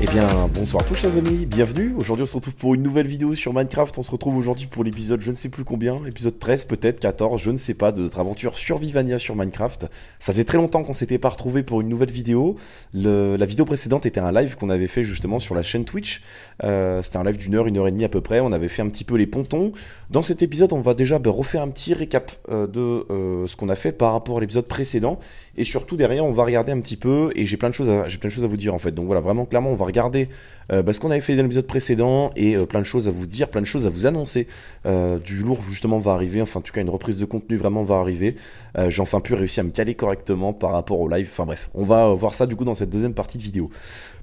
Eh bien, bonsoir à tous, chers amis, bienvenue. Aujourd'hui, on se retrouve pour une nouvelle vidéo sur Minecraft. On se retrouve aujourd'hui pour l'épisode je ne sais plus combien, l'épisode 13, peut-être 14, je ne sais pas, de notre aventure sur Vivania sur Minecraft. Ça faisait très longtemps qu'on s'était pas retrouvé pour une nouvelle vidéo. la vidéo précédente était un live qu'on avait fait justement sur la chaîne Twitch. Euh, c'était un live d'une heure, une heure et demie à peu près. On avait fait un petit peu les pontons. Dans cet épisode, on va déjà bah, refaire un petit récap euh, de euh, ce qu'on a fait par rapport à l'épisode précédent. Et surtout, derrière, on va regarder un petit peu. Et j'ai plein, de choses à, plein de choses à vous dire en fait. Donc voilà, vraiment, clairement, on va regarder, euh, bah, ce qu'on avait fait dans l'épisode précédent et euh, plein de choses à vous dire, plein de choses à vous annoncer. Euh, du lourd justement va arriver, enfin en tout cas une reprise de contenu vraiment va arriver. J'ai enfin pu réussir à me caler correctement par rapport au live. Enfin bref, on va voir ça du coup dans cette deuxième partie de vidéo.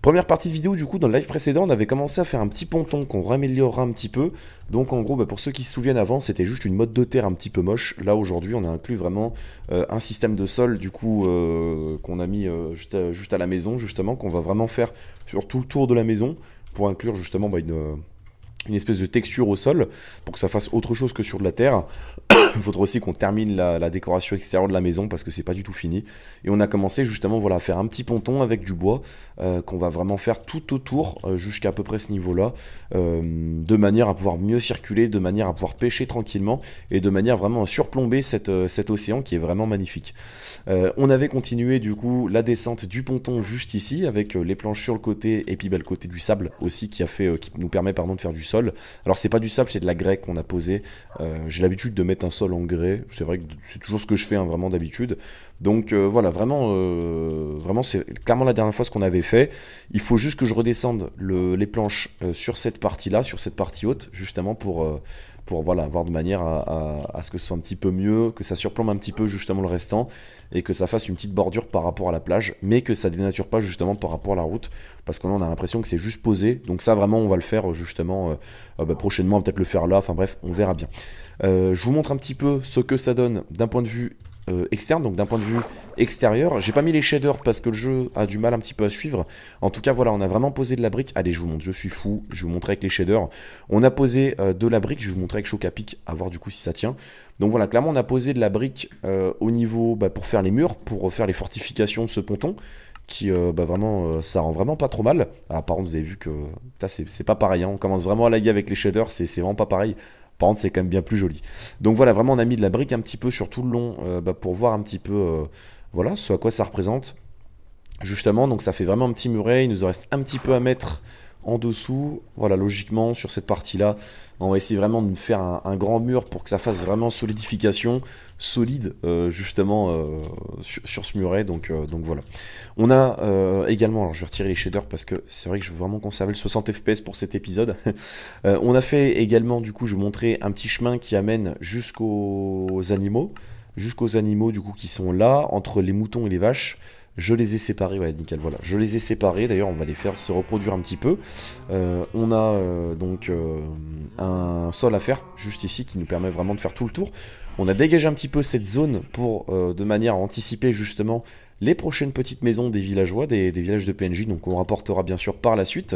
Première partie de vidéo du coup dans le live précédent, on avait commencé à faire un petit ponton qu'on réaméliorera un petit peu. Donc en gros, bah, pour ceux qui se souviennent avant, c'était juste une mode de terre un petit peu moche. Là aujourd'hui, on a inclus vraiment un système de sol du coup qu'on a mis juste, à, la maison justement, qu'on va vraiment faire surtout le tour de la maison pour inclure justement bah, une, euh, une espèce de texture au sol pour que ça fasse autre chose que sur de la terre. Il faudra aussi qu'on termine la, décoration extérieure de la maison parce que c'est pas du tout fini. Et on a commencé justement voilà, à faire un petit ponton avec du bois euh, qu'on va vraiment faire tout autour euh, jusqu'à à peu près ce niveau-là euh, de manière à pouvoir mieux circuler, de manière à pouvoir pêcher tranquillement et de manière vraiment à surplomber cette, cet océan qui est vraiment magnifique. on avait continué du coup la descente du ponton juste ici avec les planches sur le côté et puis bah, le côté du sable aussi qui, a fait, qui nous permet pardon, de faire du sol alors c'est pas du sable, c'est de la grès qu'on a posé euh, j'ai l'habitude de mettre un sol en grès. C'est vrai que c'est toujours ce que je fais hein, vraiment d'habitude. Donc euh, voilà, vraiment, euh, vraiment c'est clairement la dernière fois ce qu'on avait fait. Il faut juste que je redescende les planches sur cette partie-là, sur cette partie haute, justement pour pour voilà, avoir de manière à, ce que ce soit un petit peu mieux, que ça surplombe un petit peu justement le restant et que ça fasse une petite bordure par rapport à la plage, mais que ça dénature pas justement par rapport à la route parce qu'on a l'impression que c'est juste posé. Donc ça vraiment on va le faire justement euh, euh, bah, prochainement, peut-être le faire là, enfin bref, on verra bien. Euh, je vous montre un petit peu ce que ça donne d'un point de vue euh, externe, donc d'un point de vue extérieur. J'ai pas mis les shaders parce que le jeu a du mal un petit peu à suivre. En tout cas, voilà, on a vraiment posé de la brique. Allez, je vous montre, je suis fou, je vous montre avec les shaders. On a posé euh, de la brique, je vous montre avec Chocapic, à voir du coup si ça tient. Donc voilà, clairement, on a posé de la brique euh, au niveau, bah, pour faire les murs, pour faire les fortifications de ce ponton qui bah vraiment ça rend vraiment pas trop mal. Alors par contre vous avez vu que c'est pas pareil, hein. on commence vraiment à laguer avec les shaders, c'est vraiment pas pareil. Par contre, c'est quand même bien plus joli. Donc voilà, vraiment, on a mis de la brique un petit peu sur tout le long euh, bah, pour voir un petit peu euh, voilà, ce à quoi ça représente. Justement, donc ça fait vraiment un petit muret. Il nous reste un petit peu à mettre en dessous. Voilà, logiquement, sur cette partie-là, on va essayer vraiment de me faire un, grand mur pour que ça fasse vraiment solidification, solide, euh, justement, euh, sur, ce muret. Donc, euh, donc voilà. On a également, alors je vais retirer les shaders parce que c'est vrai que je veux vraiment conserver le 60 fps pour cet épisode. on a fait également, du coup, je vais vous montrer un petit chemin qui amène jusqu'aux animaux jusqu'aux animaux du coup qui sont là, entre les moutons et les vaches. Je les ai séparés, ouais, nickel, voilà. Je les ai séparés, d'ailleurs, on va les faire se reproduire un petit peu. Euh, on a euh, donc euh, un sol à faire, juste ici, qui nous permet vraiment de faire tout le tour. On a dégagé un petit peu cette zone pour, de manière à anticiper justement les prochaines petites maisons des villageois, des, villages de PNJ, donc on rapportera bien sûr par la suite.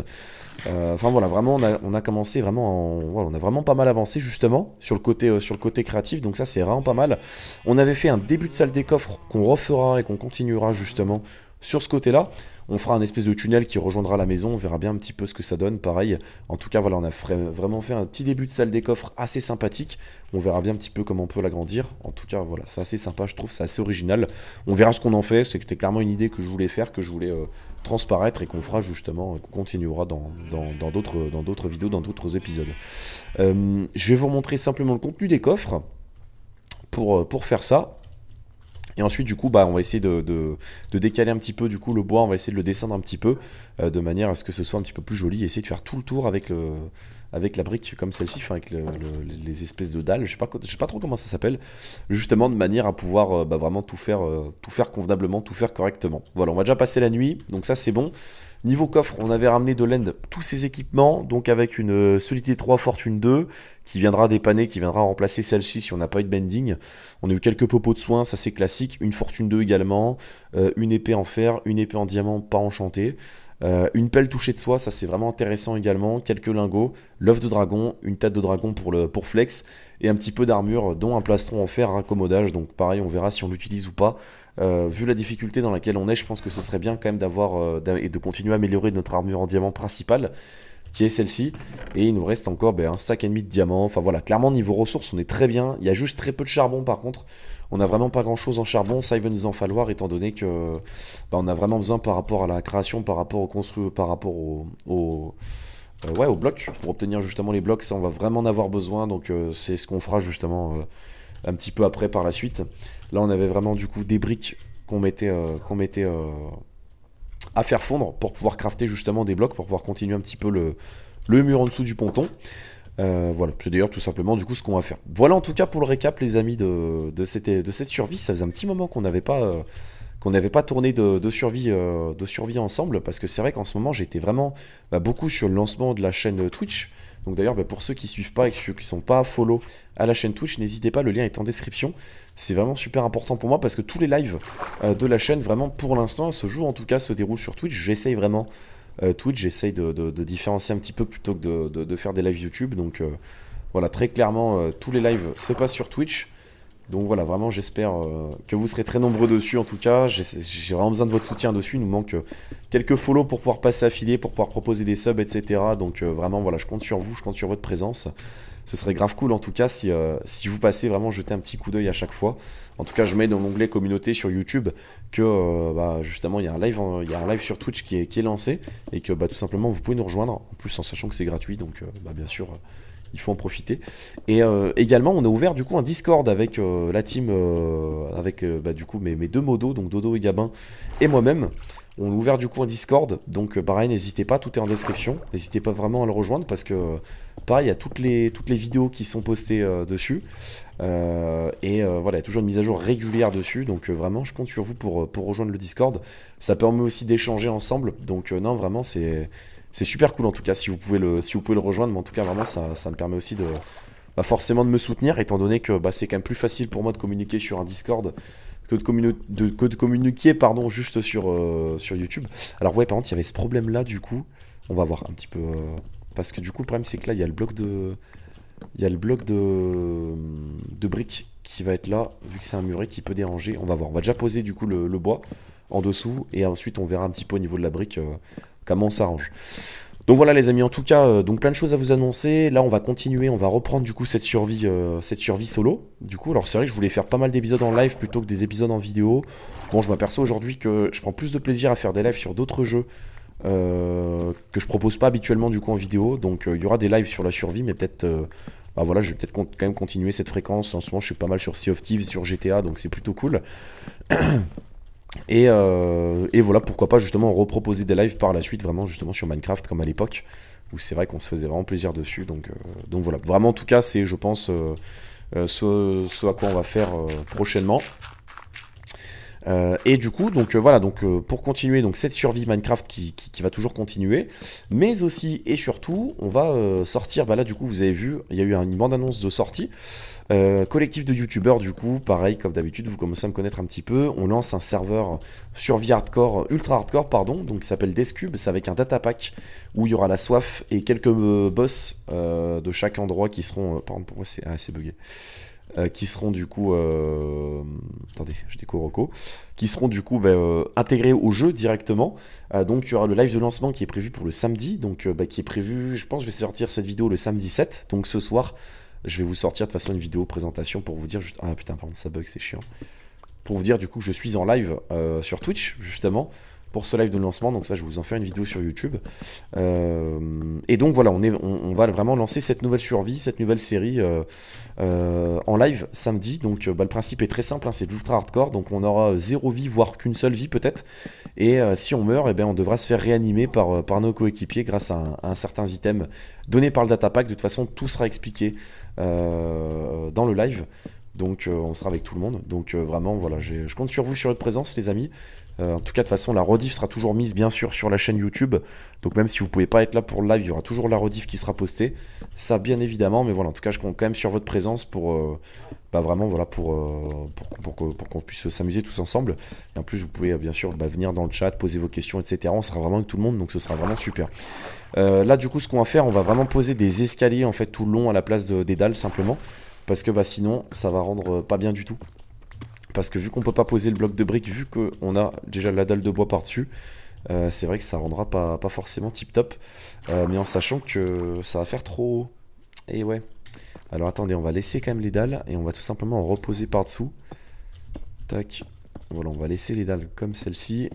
Euh, enfin voilà, vraiment on a, commencé vraiment, en, voilà, on a vraiment pas mal avancé justement sur le côté, euh, sur le côté créatif, donc ça c'est vraiment pas mal. On avait fait un début de salle des coffres qu'on refera et qu'on continuera justement sur ce côté-là. On fera un espèce de tunnel qui rejoindra la maison. On verra bien un petit peu ce que ça donne. Pareil, en tout cas, voilà, on a vraiment fait un petit début de salle des coffres assez sympathique. On verra bien un petit peu comment on peut l'agrandir. En tout cas, voilà, c'est assez sympa, je trouve, c'est assez original. On verra ce qu'on en fait. C'était clairement une idée que je voulais faire, que je voulais euh, transparaître et qu'on fera justement, euh, qu'on continuera dans d'autres dans, vidéos, dans d'autres épisodes. Euh, je vais vous montrer simplement le contenu des coffres. Pour, pour faire ça, et ensuite, du coup, bah, on va essayer de, décaler un petit peu du coup le bois, on va essayer de le descendre un petit peu, euh, de manière à ce que ce soit un petit peu plus joli, essayer de faire tout le tour avec le, avec la brique comme celle-ci, enfin avec les espèces de dalles, je sais pas, sais pas trop comment ça s'appelle, justement de manière à pouvoir euh, bah, vraiment euh, tout faire, convenablement, tout faire correctement. Voilà, on va déjà passer la nuit, donc ça c'est bon. Niveau coffre, on avait ramené de l'end tous ces équipements, donc avec une euh, solidité 3, fortune 2, qui viendra dépanner, qui viendra remplacer celle-ci si on n'a pas eu de bending. On a eu quelques popos de soins, ça c'est classique, une fortune 2 également, une épée en fer, une épée en diamant pas enchantée. Euh, une pelle touchée de soie, ça c'est vraiment intéressant également. Quelques lingots, l'œuf de dragon, une tête de dragon pour, le, pour flex, et un petit peu d'armure, dont un plastron en fer raccommodage, Donc pareil, on verra si on l'utilise ou pas. Euh, vu la difficulté dans laquelle on est, je pense que ce serait bien quand même d'avoir euh, et de continuer à améliorer notre armure en diamant principale qui est celle-ci. Et il nous reste encore ben, un stack et demi de diamants. Enfin voilà, clairement niveau ressources on est très bien. Il y a juste très peu de charbon par contre. On n'a vraiment pas grand chose en charbon, ça il va nous en falloir étant donné que ben, on a vraiment besoin par rapport à la création, par rapport au construit, par rapport au, euh, ouais, au bloc. Pour obtenir justement les blocs, ça on va vraiment en avoir besoin. Donc euh, c'est ce qu'on fera justement euh, un petit peu après par la suite. Là on avait vraiment du coup des briques qu'on mettait, qu'on mettait à faire fondre pour pouvoir crafter justement des blocs, pour pouvoir continuer un petit peu le, le mur en dessous du ponton. Euh, voilà, c'est d'ailleurs tout simplement du coup ce qu'on va faire. Voilà en tout cas pour le récap les amis de, de, cette, survie. Ça faisait un petit moment qu'on n'avait pas, euh, qu'on n'avait pas tourné de, survie, euh, de survie ensemble parce que c'est vrai qu'en ce moment j'étais vraiment bah, beaucoup sur le lancement de la chaîne Twitch. Donc d'ailleurs, bah, pour ceux qui suivent pas et qui sont pas follow à la chaîne Twitch, n'hésitez pas, le lien est en description. C'est vraiment super important pour moi parce que tous les lives euh, de la chaîne, vraiment pour l'instant, se jouent, en tout cas, se déroulent sur Twitch. J'essaye vraiment euh, Twitch, j'essaye de, différencier un petit peu plutôt que de, faire des lives YouTube. Donc euh, voilà, très clairement, tous les lives se passent sur Twitch. Donc voilà, vraiment, j'espère euh, que vous serez très nombreux dessus. En tout cas, j'ai vraiment besoin de votre soutien dessus. Il nous manque euh, quelques follow pour pouvoir passer affilié, pour pouvoir proposer des subs, etc. Donc euh, vraiment, voilà, je compte sur vous, je compte sur votre présence. Ce serait grave cool en tout cas si, si vous passez vraiment jeter un petit coup d'œil à chaque fois. En tout cas, je mets dans l'onglet communauté sur YouTube que bah, justement il y, a un live, il un live sur Twitch qui est, qui est lancé et que bah, tout simplement vous pouvez nous rejoindre en plus en sachant que c'est gratuit. Donc bah, bien sûr il faut en profiter. Et euh, également, on a ouvert du coup un Discord avec euh, la team, euh, avec bah, du coup mes, deux modos, donc Dodo et Gabin, et moi-même. On a ouvert du coup un Discord, donc pareil, n'hésitez pas, tout est en description. N'hésitez pas vraiment à le rejoindre parce que pareil, il y a toutes les, toutes les vidéos qui sont postées dessus. voilà, et y voilà, toujours une mise à jour régulière dessus. Donc vraiment, je compte sur vous pour, pour rejoindre le Discord. Ça permet aussi d'échanger ensemble. Donc non, vraiment, c'est c'est super cool en tout cas si vous pouvez le, si vous pouvez le rejoindre. Mais en tout cas, vraiment, ça, me permet aussi de bah, forcément de me soutenir, étant donné que bah, c'est quand même plus facile pour moi de communiquer sur un Discord que de, de, communiquer pardon, juste sur, euh, sur YouTube. Alors, ouais, par contre, il y avait ce problème-là du coup. On va voir un petit peu. Euh, parce que du coup, le problème, c'est que là, il y a le bloc de. Il y a le bloc de, de briques qui va être là, vu que c'est un muret qui peut déranger. On va voir. On va déjà poser du coup le, bois en dessous et ensuite on verra un petit peu au niveau de la brique euh, comment on s'arrange. Donc voilà les amis, en tout cas, euh, donc plein de choses à vous annoncer. Là, on va continuer, on va reprendre du coup cette survie, euh, cette survie solo. Du coup, alors c'est vrai que je voulais faire pas mal d'épisodes en live plutôt que des épisodes en vidéo. Bon, je m'aperçois aujourd'hui que je prends plus de plaisir à faire des lives sur d'autres jeux euh, que je propose pas habituellement du coup en vidéo. Donc il y aura des lives sur la survie, mais peut-être, bah voilà, je vais peut-être quand même continuer cette fréquence. En ce moment, je suis pas mal sur Sea of Thieves, sur GTA, donc c'est plutôt cool. Euh, et, voilà, pourquoi pas justement reproposer des lives par la suite, vraiment justement sur Minecraft comme à l'époque, où c'est vrai qu'on se faisait vraiment plaisir dessus. Donc, euh, donc voilà, vraiment en tout cas, c'est je pense euh, ce, à quoi on va faire prochainement. Euh, et du coup, donc euh, voilà, donc euh, pour continuer, donc cette survie Minecraft qui, va toujours continuer, mais aussi et surtout, on va sortir. Bah là, du coup, vous avez vu, il y a eu une bande-annonce de sortie. collectif de youtubeurs, du coup, pareil comme d'habitude, vous commencez à me connaître un petit peu. On lance un serveur survie hardcore, ultra hardcore, pardon, donc qui s'appelle Descube. C'est avec un data pack où il y aura la soif et quelques boss de chaque endroit qui seront. pardon, pour moi, c'est assez ah, bugué. Euh, qui seront du coup, euh, attendez, je qui seront du coup bah, euh, intégrés au jeu directement. donc il y aura le live de lancement qui est prévu pour le samedi, donc bah, qui est prévu, je pense, je vais sortir cette vidéo le samedi 7, donc ce soir, je vais vous sortir de toute façon une vidéo présentation pour vous dire, juste... ah putain, pardon, ça bug, c'est chiant, pour vous dire du coup que je suis en live sur Twitch justement pour ce live de lancement. Donc ça, je vous en fais une vidéo sur YouTube. Euh, et donc voilà, on, va vraiment lancer cette nouvelle survie, cette nouvelle série euh, euh, en live samedi. Donc bah, le principe est très simple, hein, c'est de l'ultra hardcore. Donc on aura zéro vie, voire qu'une seule vie peut-être. Et si on meurt, eh bien, on devra se faire réanimer par, nos coéquipiers grâce à un, items certain item donné par le datapack. De toute façon, tout sera expliqué dans le live. Donc on sera avec tout le monde. Donc vraiment, voilà, je compte sur vous, sur votre présence, les amis. Euh, en tout cas, de toute façon, la rediff sera toujours mise, bien sûr, sur la chaîne YouTube. Donc, même si vous ne pouvez pas être là pour le live, il y aura toujours la rediff qui sera postée. Ça, bien évidemment. Mais voilà, en tout cas, je compte quand même sur votre présence pour. Euh, bah, vraiment voilà pour, euh, pour, qu'on puisse s'amuser tous ensemble. Et en plus, vous pouvez bien sûr bah, venir dans le chat, poser vos questions, etc. On sera vraiment avec tout le monde, donc ce sera vraiment super. là, du coup, ce qu'on va faire, on va vraiment poser des escaliers en fait tout le long à la place des dalles simplement, parce que bah, sinon, ça va rendre pas bien du tout. Parce que vu qu'on peut pas poser le bloc de briques, vu qu'on a déjà la dalle de bois par-dessus, euh, c'est vrai que ça rendra pas, pas forcément tip-top. Euh, mais en sachant que ça va faire trop... haut. Et ouais. Alors attendez, on va laisser quand même les dalles et on va tout simplement en reposer par-dessous. Tac. Voilà, on va laisser les dalles comme celle-ci.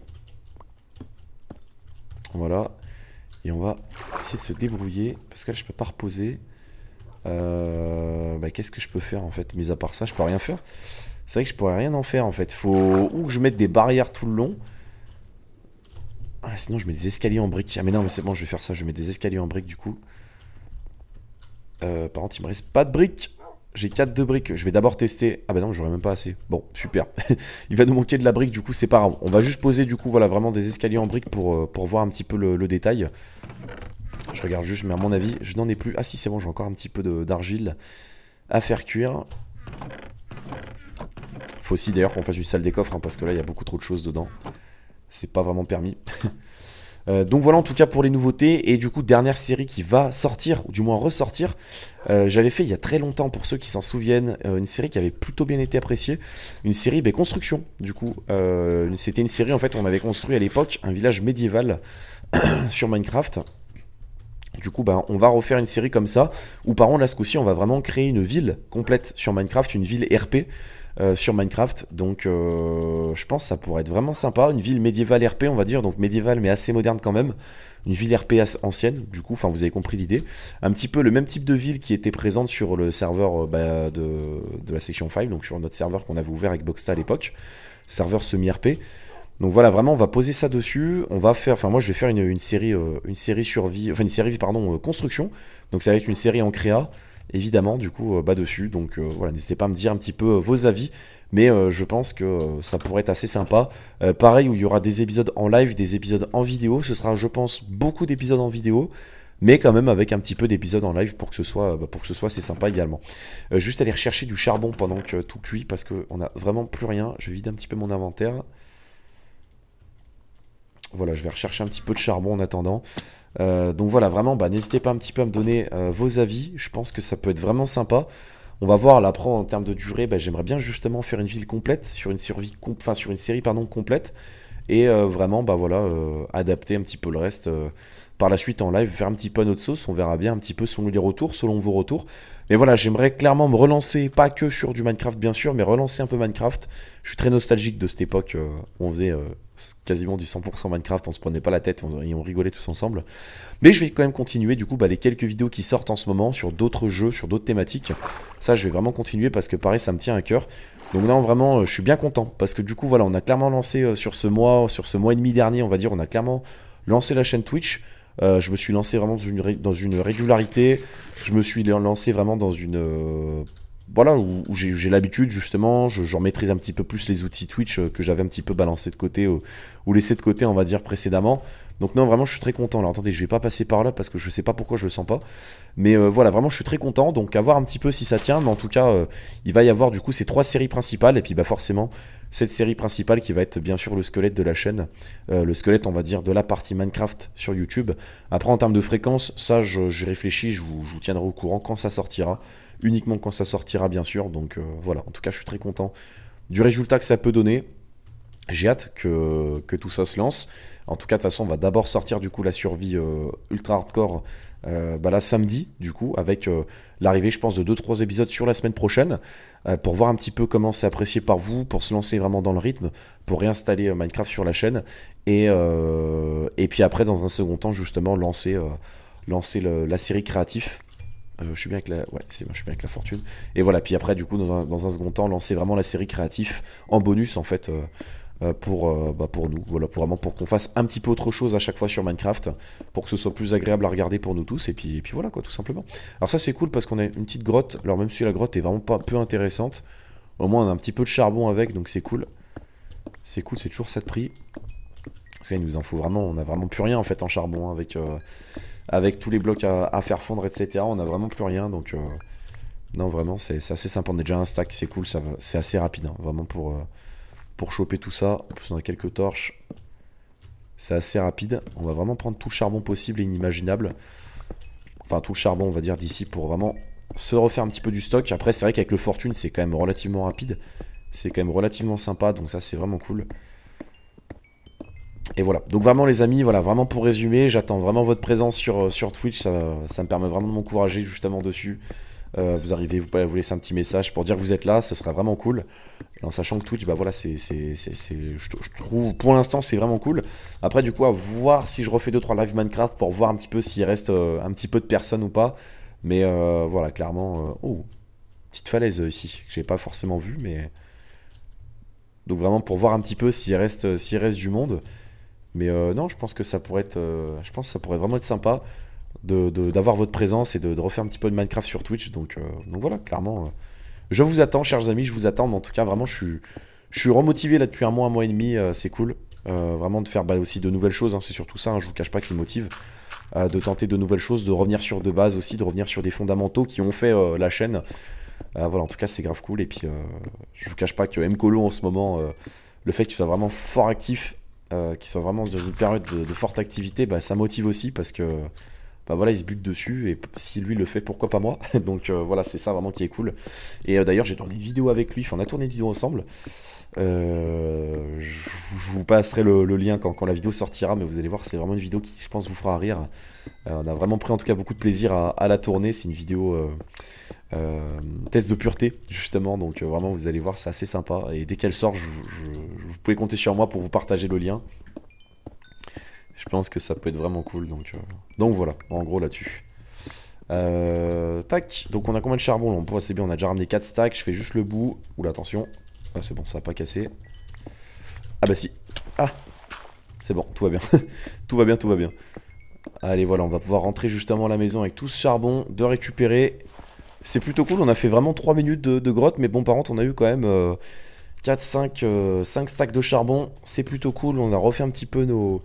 Voilà. Et on va essayer de se débrouiller. Parce que là, je peux pas reposer. Euh, bah, qu'est-ce que je peux faire en fait Mis à part ça, je peux rien faire. C'est vrai que je pourrais rien en faire en fait. Faut ou je mette des barrières tout le long. Ah, sinon je mets des escaliers en briques. Ah mais non mais c'est bon je vais faire ça, je mets des escaliers en briques du coup. Euh, par contre il me reste pas de briques. J'ai 4 de briques. Je vais d'abord tester. Ah bah non j'aurais même pas assez. Bon super. il va nous manquer de la brique du coup c'est pas grave. On va juste poser du coup voilà vraiment des escaliers en briques pour, euh, pour voir un petit peu le, le détail. Je regarde juste mais à mon avis je n'en ai plus. Ah si c'est bon j'ai encore un petit peu d'argile à faire cuire. Faut aussi d'ailleurs qu'on fasse une salle des coffres, hein, parce que là, il y a beaucoup trop de choses dedans. C'est pas vraiment permis. Euh, donc voilà en tout cas pour les nouveautés et du coup dernière série qui va sortir ou du moins ressortir. Euh, j'avais fait il y a très longtemps pour ceux qui s'en souviennent euh, une série qui avait plutôt bien été appréciée, une série ben, construction du coup. C'était une série en fait où on avait construit à l'époque un village médiéval sur Minecraft. Du coup, ben, on va refaire une série comme ça, où par contre, là, ce coup-ci, on va vraiment créer une ville complète sur Minecraft, une ville RP, euh, sur Minecraft. Donc euh, je pense que ça pourrait être vraiment sympa. Une ville médiévale RP, on va dire, donc médiévale mais assez moderne quand même. Une ville RP ancienne, du coup, enfin vous avez compris l'idée. Un petit peu le même type de ville qui était présente sur le serveur euh, bah, de, la section 5, donc sur notre serveur qu'on avait ouvert avec Boxta à l'époque, serveur semi-RP. Donc voilà, vraiment, on va poser ça dessus. On va faire, enfin moi, je vais faire une, série, une série survie, enfin une série pardon construction. Donc ça va être une série en créa, évidemment, du coup, euh, bas dessus. Donc euh, voilà, n'hésitez pas à me dire un petit peu euh, vos avis. Mais je pense que ça pourrait être assez sympa. pareil, où il y aura des épisodes en live, des épisodes en vidéo. Ce sera, je pense, beaucoup d'épisodes en vidéo. Mais quand même avec un petit peu d'épisodes en live pour que ce soit, bah, pour que ce soit, c'est sympa également. juste aller rechercher du charbon pendant que tout cuit parce qu'on a vraiment plus rien. Je vider un petit peu mon inventaire. Voilà, je vais rechercher un petit peu de charbon en attendant. Euh, donc voilà, vraiment, bah, n'hésitez pas un petit peu à me donner euh, vos avis. Je pense que ça peut être vraiment sympa. On va voir, là, en termes de durée, bah, j'aimerais bien justement faire une ville complète, sur une, survie enfin, sur une série pardon, complète, et euh, vraiment, bah voilà, adapter un petit peu le reste par la suite en live, faire un petit peu notre sauce. On verra bien un petit peu selon les retours, selon vos retours. Mais voilà, j'aimerais clairement me relancer, pas que sur du Minecraft bien sûr, mais relancer un peu Minecraft. Je suis très nostalgique de cette époque euh, on faisait euh, quasiment du 100% Minecraft, on se prenait pas la tête et on, rigolait tous ensemble. Mais je vais quand même continuer du coup bah, les quelques vidéos qui sortent en ce moment sur d'autres jeux, sur d'autres thématiques. Ça je vais vraiment continuer parce que pareil ça me tient à cœur. Donc là vraiment euh, je suis bien content parce que du coup voilà on a clairement lancé sur ce mois, sur ce mois et demi dernier on va dire, on a clairement lancé la chaîne Twitch. Euh, je me suis lancé vraiment dans une, régularité. Je me suis lancé vraiment dans une. Euh, voilà, où, j'ai l'habitude justement, j'en maîtrise un petit peu plus les outils Twitch euh, que j'avais un petit peu balancé de côté ou, ou laissé de côté, on va dire, précédemment. Donc non, vraiment, je suis très content. Alors attendez, je vais pas passer par là parce que je sais pas pourquoi je le sens pas. Mais euh, voilà, vraiment, je suis très content. Donc à voir un petit peu si ça tient. Mais en tout cas, euh, il va y avoir du coup ces trois séries principales. Et puis bah forcément, cette série principale qui va être bien sûr le squelette de la chaîne. Euh, le squelette, on va dire, de la partie Minecraft sur YouTube. Après, en termes de fréquence, ça, je, réfléchi, réfléchis. je vous, tiendrai au courant quand ça sortira. Uniquement quand ça sortira, bien sûr. Donc voilà, en tout cas, je suis très content du résultat que ça peut donner j'ai hâte que, tout ça se lance. En tout cas, de toute façon, on va d'abord sortir du coup la survie euh, ultra hardcore euh, bah, là samedi, du coup, avec euh, l'arrivée, je pense, de 2-3 épisodes sur la semaine prochaine, pour voir un petit peu comment c'est apprécié par vous, pour se lancer vraiment dans le rythme, pour réinstaller Minecraft sur la chaîne, et, et puis après, dans un second temps, justement, lancer, lancer la série créatif. je suis bien avec la, c'est, je suis avec la fortune. Et voilà, puis après, du coup, dans un, dans un, second temps, lancer vraiment la série créative en bonus, en fait. Euh, pour, euh, bah, pour nous, voilà, pour, vraiment pour qu'on fasse un petit peu autre chose à chaque fois sur Minecraft, pour que ce soit plus agréable à regarder pour nous tous, et puis, puis voilà, quoi, tout simplement. Alors ça, c'est cool parce qu'on a une petite grotte, alors même si la grotte est vraiment pas peu intéressante, au moins on a un petit peu de charbon avec, donc c'est cool. C'est cool, c'est toujours ça de prix. Parce qu'il nous en faut vraiment, on a vraiment plus rien en fait en charbon, avec, euh, avec tous les blocs à, faire fondre, etc. On a vraiment plus rien, donc... non, vraiment, c'est assez sympa. On a déjà un stack, c'est cool, c'est assez rapide, hein, vraiment pour pour choper tout ça. En plus, on a quelques torches. C'est assez rapide. On va vraiment prendre tout le charbon possible et inimaginable. Enfin, tout le charbon, on va dire, d'ici pour vraiment se refaire un petit peu du stock. Après, c'est vrai qu'avec le fortune, c'est quand même relativement rapide. C'est quand même relativement sympa. Donc, ça, c'est vraiment cool. Et voilà. Donc, vraiment, les amis, voilà, vraiment pour résumer, j'attends vraiment votre présence sur, euh, sur Twitch. Ça, ça me permet vraiment de m'encourager justement dessus. Euh, vous arrivez, vous pouvez vous laisser un petit message pour dire que vous êtes là, ce sera vraiment cool. Et en sachant que Twitch, bah voilà, c'est, je, trouve, pour l'instant, c'est vraiment cool. Après, du coup, à voir si je refais 2-3 live Minecraft pour voir un petit peu s'il reste euh, un petit peu de personnes ou pas. Mais euh, voilà, clairement, oh, petite falaise ici, que j'ai pas forcément vue, mais. Donc vraiment pour voir un petit peu s'il reste, s'il reste du monde. Mais non, je pense que ça pourrait être, je pense que ça pourrait vraiment être sympa d'avoir votre présence et de, refaire un petit peu de Minecraft sur Twitch. Donc, euh, donc voilà, clairement, euh, je vous attends, chers amis, je vous attends. Mais en tout cas, vraiment, je suis, je suis remotivé là depuis un mois, un mois et demi. Euh, c'est cool. vraiment de faire bah, aussi de nouvelles choses. Hein, c'est surtout ça, hein, je vous cache pas, qui motive de tenter de nouvelles choses, de revenir sur de base aussi, de revenir sur des fondamentaux qui ont fait la chaîne. voilà, en tout cas, c'est grave cool. Et puis, je vous cache pas que M. en ce moment, le fait que tu sois vraiment fort actif, qu'il soit vraiment dans une période de, forte activité, bah, ça motive aussi parce que bah voilà, il se bute dessus, et si lui le fait, pourquoi pas moi Donc euh, voilà, c'est ça vraiment qui est cool. Et euh, d'ailleurs, j'ai tourné une vidéo avec lui, enfin, on a tourné une vidéo ensemble. Euh, je vous passerai le, lien quand, la vidéo sortira, mais vous allez voir, c'est vraiment une vidéo qui, je pense, vous fera rire. on a vraiment pris en tout cas beaucoup de plaisir à, la tourner. C'est une vidéo test de pureté, justement, donc vraiment, vous allez voir, c'est assez sympa. Et dès qu'elle sort, vous pouvez compter sur moi pour vous partager le lien. Je pense que ça peut être vraiment cool. Donc, euh, donc voilà, en gros là-dessus. Euh, tac, donc on a combien de charbon On pourrait c'est bien, on a déjà ramené 4 stacks, je fais juste le bout. Oula, attention. Ah, c'est bon, ça a pas cassé. Ah bah si. Ah C'est bon, tout va bien. tout va bien, tout va bien. Allez, voilà, on va pouvoir rentrer justement à la maison avec tout ce charbon, de récupérer. C'est plutôt cool, on a fait vraiment 3 minutes de, grotte, mais bon, par contre, on a eu quand même 4, 5, 5 stacks de charbon. C'est plutôt cool, on a refait un petit peu nos,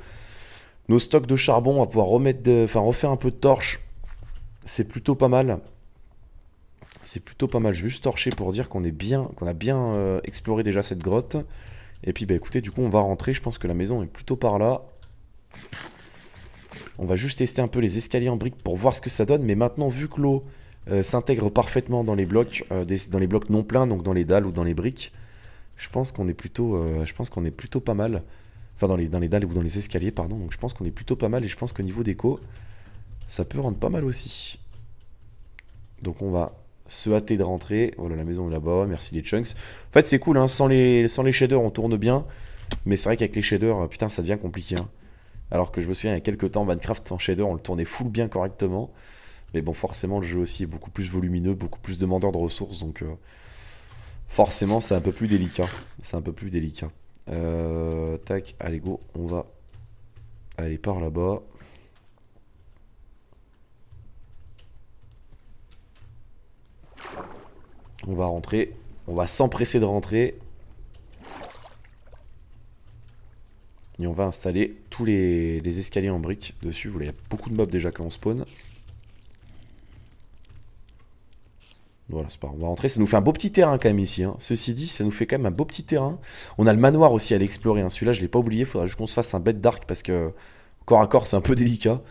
nos stocks de charbon, on va pouvoir remettre enfin, refaire un peu de torche. C'est plutôt pas mal. C'est plutôt pas mal. Je vais juste torcher pour dire qu'on est bien, qu'on a bien euh, exploré déjà cette grotte. Et puis, bah écoutez, du coup, on va rentrer. Je pense que la maison est plutôt par là. On va juste tester un peu les escaliers en briques pour voir ce que ça donne. Mais maintenant, vu que l'eau euh, s'intègre parfaitement dans les blocs, euh, dans les blocs non pleins, donc dans les dalles ou dans les briques, je pense qu'on est plutôt, je pense qu'on est plutôt pas mal enfin dans les, les dalles ou dans les escaliers, pardon. Donc je pense qu'on est plutôt pas mal et je pense qu'au niveau déco, ça peut rendre pas mal aussi. Donc on va se hâter de rentrer. Voilà, la maison là-bas. Merci les chunks. En fait, c'est cool, hein. sans, les, sans les shaders, on tourne bien. Mais c'est vrai qu'avec les shaders, euh, putain, ça devient compliqué. Hein. Alors que je me souviens, il y a quelques temps, Minecraft en shader, on le tournait full bien correctement. Mais bon, forcément, le jeu aussi est beaucoup plus volumineux, beaucoup plus demandeur de ressources. Donc, euh, forcément, c'est un peu plus délicat. C'est un peu plus délicat. Euh, tac, allez go, on va aller par là-bas. On va rentrer. On va s'empresser de rentrer. Et on va installer tous les, escaliers en briques dessus. Vous voyez, il y a beaucoup de mobs déjà quand on spawn. Voilà, c'est pas On va rentrer. Ça nous fait un beau petit terrain quand même ici. Hein. Ceci dit, ça nous fait quand même un beau petit terrain. On a le manoir aussi à l'explorer. Hein. Celui-là, je l'ai pas oublié. Faudra juste qu'on se fasse un bête dark parce que corps à corps, c'est un peu délicat.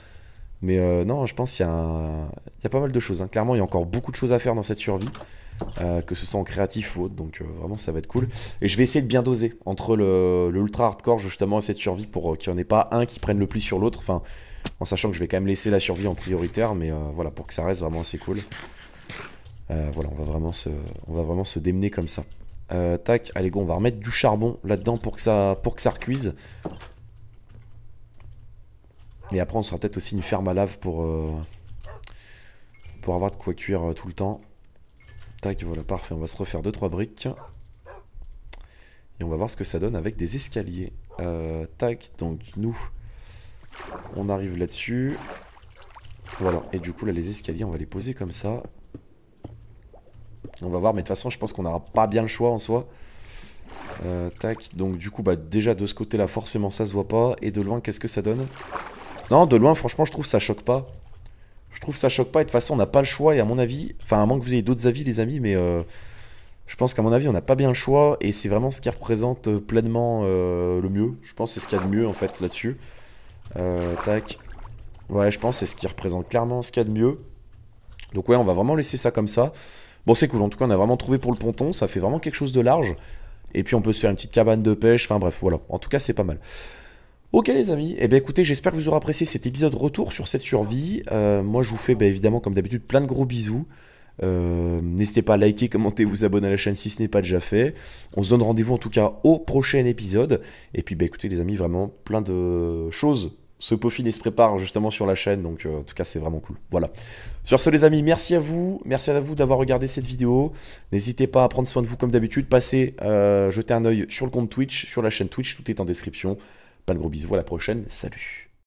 Mais euh, non, je pense qu'il y, a pas mal de choses. Hein. Clairement, il y a encore beaucoup de choses à faire dans cette survie, euh, que ce soit en créatif ou autre. Donc euh, vraiment, ça va être cool. Et je vais essayer de bien doser entre le, ultra hardcore justement et cette survie pour qu'il n'y en ait pas un qui prenne le plus sur l'autre. Enfin, en sachant que je vais quand même laisser la survie en prioritaire, mais voilà, pour que ça reste vraiment assez cool. Euh, voilà, on va, vraiment se, on va vraiment se démener comme ça. Euh, tac, allez go, on va remettre du charbon là-dedans pour que ça pour que ça recuise. Et après on sera peut-être aussi une ferme à lave pour, euh, pour avoir de quoi cuire tout le temps. Tac, voilà, parfait, on va se refaire 2-3 briques. Et on va voir ce que ça donne avec des escaliers. tac, donc nous, on arrive là-dessus. Voilà, et du coup là les escaliers on va les poser comme ça. On va voir, mais de toute façon, je pense qu'on n'aura pas bien le choix en soi. Euh, tac, donc du coup, bah déjà de ce côté-là, forcément, ça se voit pas. Et de loin, qu'est-ce que ça donne Non, de loin, franchement, je trouve ça choque pas. Je trouve ça choque pas. Et de toute façon, on n'a pas le choix. Et à mon avis, enfin, à moins que vous ayez d'autres avis, les amis, mais euh, je pense qu'à mon avis, on n'a pas bien le choix. Et c'est vraiment ce qui représente euh, pleinement le mieux. Je pense que c'est ce qu'il y a de mieux, en fait, là-dessus. tac. Ouais, je pense que c'est ce qui représente clairement ce qu'il y a de mieux. Donc ouais, on va vraiment laisser ça comme ça. Bon, c'est cool. En tout cas, on a vraiment trouvé pour le ponton. Ça fait vraiment quelque chose de large. Et puis, on peut se faire une petite cabane de pêche. Enfin, bref, voilà. En tout cas, c'est pas mal. Ok les amis, et eh bien écoutez, j'espère que vous aurez apprécié cet épisode retour sur cette survie. Euh, moi je vous fais ben, évidemment comme d'habitude plein de gros bisous. Euh, n'hésitez pas à liker, commenter, vous abonner à la chaîne si ce n'est pas déjà fait. On se donne rendez-vous en tout cas au prochain épisode. Et puis bah écoutez les amis, vraiment plein de choses se peaufine et se prépare justement sur la chaîne. Donc, euh, en tout cas, c'est vraiment cool. Voilà. Sur ce, les amis, merci à vous. Merci à vous d'avoir regardé cette vidéo. N'hésitez pas à prendre soin de vous comme d'habitude. Passez, euh, jeter un œil sur le compte Twitch, sur la chaîne Twitch. Tout est en description. Pas de gros bisous. À la prochaine. Salut.